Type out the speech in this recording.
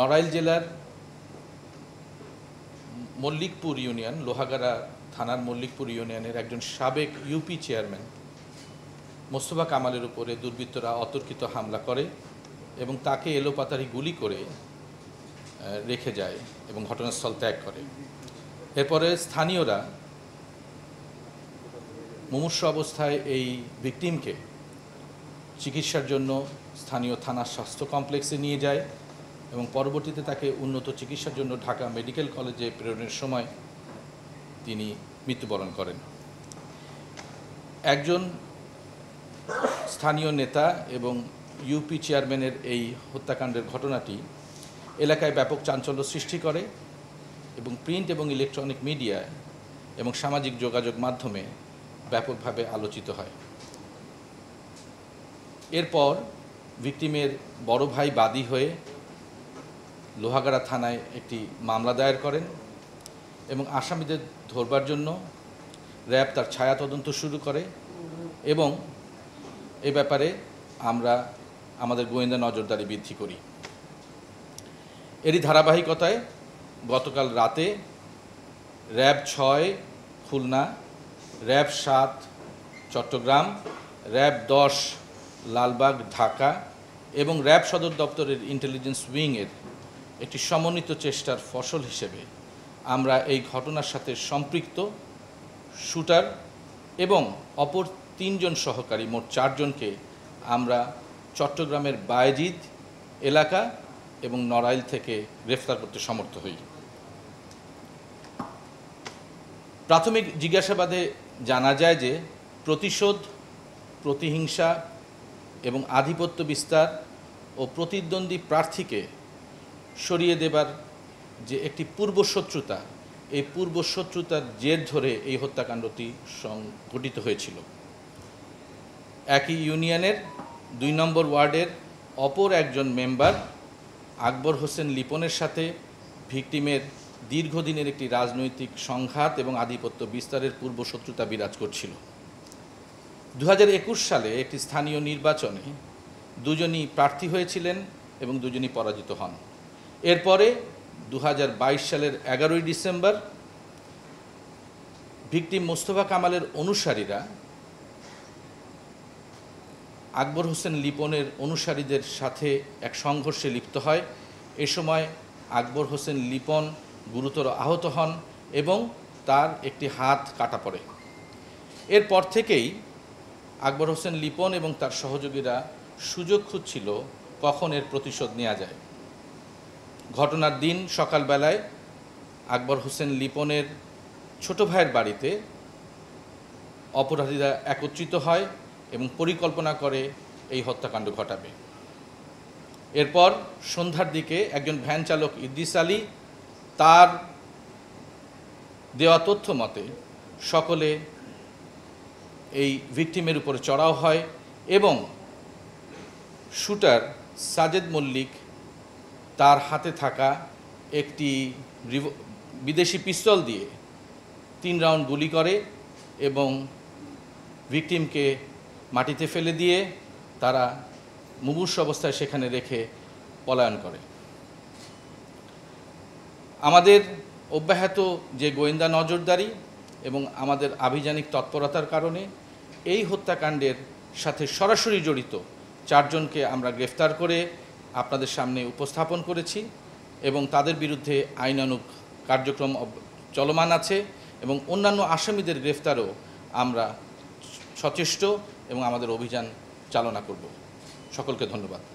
নড়াইল জেলার মল্লিকপুর ইউনিয়ন লোহাগাড়া থানার মল্লিকপুর ইউনিয়নের একজন সাবেক ইউপি চেয়ারম্যান মোস্তফা কামালের উপরে দুর্বৃত্তরা অতর্কিত হামলা করে এবং তাকে এলোপাতারি গুলি করে রেখে যায় এবং ঘটনাস্থল ত্যাগ করে এরপরে স্থানীয়রা মুমূর্ষ অবস্থায় এই ভিকটিমকে চিকিৎসার জন্য স্থানীয় থানা স্বাস্থ্য কমপ্লেক্সে নিয়ে যায় এবং পরবর্তীতে তাকে উন্নত চিকিৎসার জন্য ঢাকা মেডিকেল কলেজে প্রেরণের সময় তিনি মৃত্যুবরণ করেন একজন স্থানীয় নেতা এবং ইউপি চেয়ারম্যানের এই হত্যাকাণ্ডের ঘটনাটি এলাকায় ব্যাপক চাঞ্চল্য সৃষ্টি করে এবং প্রিন্ট এবং ইলেকট্রনিক মিডিয়া এবং সামাজিক যোগাযোগ মাধ্যমে ব্যাপকভাবে আলোচিত হয় এরপর ভিক্টিমের বড় ভাই বাদী হয়ে লোহাগাড়া থানায় একটি মামলা দায়ের করেন এবং আসামিদের ধরবার জন্য র্যাব তার ছায়া তদন্ত শুরু করে এবং এ ব্যাপারে আমরা আমাদের গোয়েন্দা নজরদারি বৃদ্ধি করি এরই ধারাবাহিকতায় গতকাল রাতে র্যাব ছয় খুলনা র্যাব সাত চট্টগ্রাম র্যাব দশ লালবাগ ঢাকা এবং র্যাব সদর দপ্তরের ইন্টেলিজেন্স উইংয়ের একটি সমন্বিত চেষ্টার ফসল হিসেবে আমরা এই ঘটনার সাথে সম্পৃক্ত শুটার এবং অপর তিনজন সহকারী মোট চারজনকে আমরা চট্টগ্রামের বায়েজিদ এলাকা এবং নড়াইল থেকে গ্রেফতার করতে সমর্থ হই প্রাথমিক জিজ্ঞাসাবাদে জানা যায় যে প্রতিশোধ প্রতিহিংসা এবং আধিপত্য বিস্তার ও প্রতিদ্বন্দ্বী প্রার্থীকে সরিয়ে দেবার যে একটি পূর্বশত্রুতা এই পূর্বশত্রুতার জের ধরে এই হত্যাকাণ্ডটি সংঘটিত হয়েছিল একই ইউনিয়নের দুই নম্বর ওয়ার্ডের অপর একজন মেম্বার আকবর হোসেন লিপনের সাথে ভিকটিমের দীর্ঘদিনের একটি রাজনৈতিক সংঘাত এবং আধিপত্য বিস্তারের পূর্বশত্রুতা বিরাজ করছিল দু সালে একটি স্থানীয় নির্বাচনে দুজনই প্রার্থী হয়েছিলেন এবং দুজনই পরাজিত হন এরপরে দু সালের এগারোই ডিসেম্বর ভিকটিম মোস্তফা কামালের অনুসারীরা আকবর হোসেন লিপনের অনুসারীদের সাথে এক সংঘর্ষে লিপ্ত হয় এ সময় আকবর হোসেন লিপন গুরুতর আহত হন এবং তার একটি হাত কাটা পড়ে এরপর থেকেই আকবর হোসেন লিপন এবং তার সহযোগীরা সুযোগ খুঁজছিল কখন এর প্রতিশোধ নেওয়া যায় ঘটনার দিন সকালবেলায় আকবর হোসেন লিপনের ছোট ভাইয়ের বাড়িতে অপরাধীরা একত্রিত হয় এবং পরিকল্পনা করে এই হত্যাকাণ্ড ঘটাবে এরপর সন্ধ্যার দিকে একজন ভ্যান চালক ইদ্রিস আলী তার দেওয়া তথ্য মতে সকলে এই ভিকটিমের উপরে চড়াও হয় এবং শুটার সাজেদ মল্লিক তার হাতে থাকা একটি বিদেশি পিস্তল দিয়ে তিন রাউন্ড গুলি করে এবং ভিকটিমকে মাটিতে ফেলে দিয়ে তারা মুমূর্ষ অবস্থায় সেখানে রেখে পলায়ন করে আমাদের অব্যাহত যে গোয়েন্দা নজরদারি এবং আমাদের আভিযানিক তৎপরতার কারণে এই হত্যাকাণ্ডের সাথে সরাসরি জড়িত চারজনকে আমরা গ্রেফতার করে আপনাদের সামনে উপস্থাপন করেছি এবং তাদের বিরুদ্ধে আইনানুক কার্যক্রম চলমান আছে এবং অন্যান্য আসামিদের গ্রেফতারও আমরা সচেষ্ট এবং আমাদের অভিযান চালনা করব সকলকে ধন্যবাদ